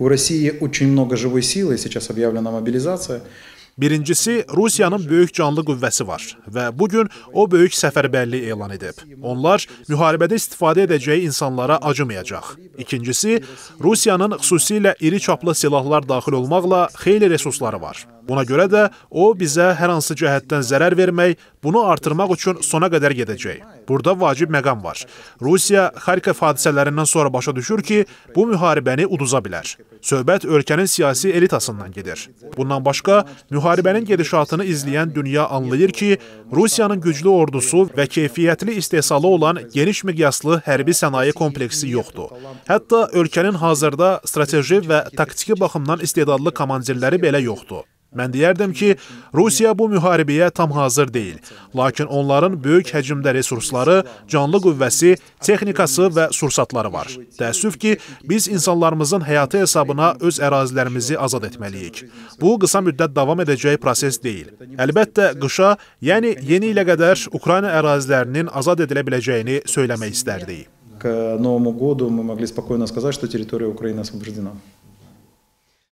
У России очень много живой силы, сейчас объявлена мобилизация. Birincisi, Rusiyanın böyük canlı qüvvəsi var və bu gün o böyük səfərbərlik elan edib. Onlar müharibədə istifadə edəcəyi insanlara acımayacaq. İkincisi, Rusiyanın xüsusilə iri çaplı silahlar daxil olmaqla xeyli resursları var. Buna görə də o bizə hər hansı cəhətdən zərər vermək, bunu artırmaq üçün sona qədər gedəcək. Burada vacib məqam var. Rusiya Xarkov hadisələrindən sonra başa düşür ki, bu müharibəni uduza bilər. Söhbət ölkənin siyasi elitasından gedir. Bundan başqa, müharibə Müharibənin gedişatını izləyən dünya anlayır ki, Rusiyanın güclü ordusu və keyfiyyətli istehsalı olan geniş miqyaslı hərbi sənaye kompleksi yoxdur. Hətta ölkənin hazırda strateji və taktiki baxımdan istedadlı komandirləri belə yoxdur. Mən deyərdim ki, Rusiya bu müharibəyə tam hazır deyil. Lakin onların böyük həcmdə resursları, canlı qüvvəsi, texnikası və sursatları var. Təəssüf ki, biz insanlarımızın həyatı hesabına öz ərazilərimizi azad etməliyik. Bu, qısa müddət davam edəcək proses deyil. Əlbəttə, qışa, yəni yeni ilə qədər Ukrayna ərazilərinin azad edilə biləcəyini söyləmək istərdik. К Новому году мы могли спокойно сказать, что территория Украины освобождена.